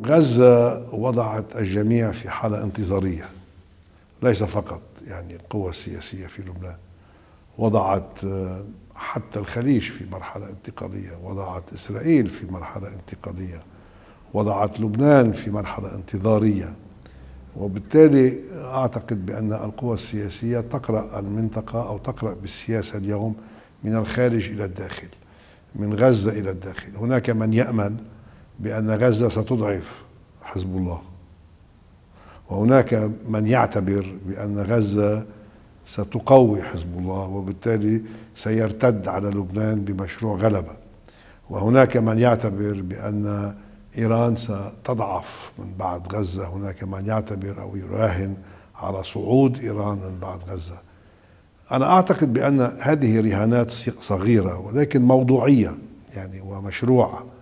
غزة وضعت الجميع في حالة انتظارية ليس فقط يعني القوى السياسية في لبنان وضعت آه، حتى الخليج في مرحلة انتقالية وضعت إسرائيل في مرحلة انتقالية وضعت لبنان في مرحلة انتظارية وبالتالي أعتقد بأن القوى السياسية تقرأ المنطقة أو تقرأ بالسياسة اليوم من الخارج إلى الداخل من غزة إلى الداخل هناك من يأمل بأن غزة ستضعف حزب الله وهناك من يعتبر بأن غزة ستقوي حزب الله وبالتالي سيرتد على لبنان بمشروع غلبة وهناك من يعتبر بأن إيران ستضعف من بعد غزة هناك من يعتبر أو يراهن على صعود إيران من بعد غزة أنا أعتقد بأن هذه رهانات صغيرة ولكن موضوعية يعني ومشروعة